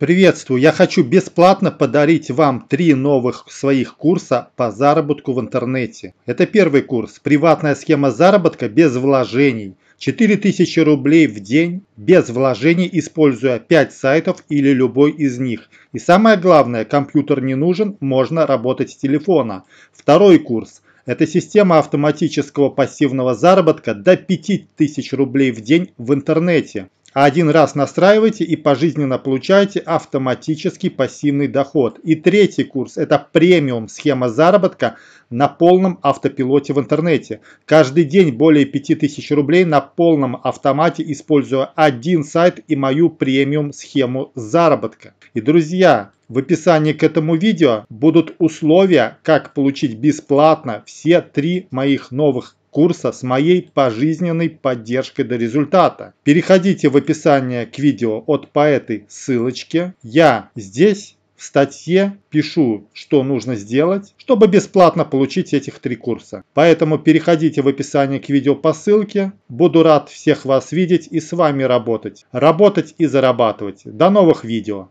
Приветствую! Я хочу бесплатно подарить вам три новых своих курса по заработку в интернете. Это первый курс «Приватная схема заработка без вложений». 4000 рублей в день без вложений, используя 5 сайтов или любой из них. И самое главное, компьютер не нужен, можно работать с телефона. Второй курс. Это система автоматического пассивного заработка до 5000 рублей в день в интернете. Один раз настраивайте и пожизненно получаете автоматический пассивный доход. И третий курс – это премиум схема заработка на полном автопилоте в интернете. Каждый день более 5000 рублей на полном автомате, используя один сайт и мою премиум схему заработка. И, друзья, в описании к этому видео будут условия, как получить бесплатно все три моих новых курса с моей пожизненной поддержкой до результата. Переходите в описание к видео от по этой ссылочке. Я здесь в статье пишу, что нужно сделать, чтобы бесплатно получить этих три курса. Поэтому переходите в описание к видео по ссылке. Буду рад всех вас видеть и с вами работать. Работать и зарабатывать. До новых видео.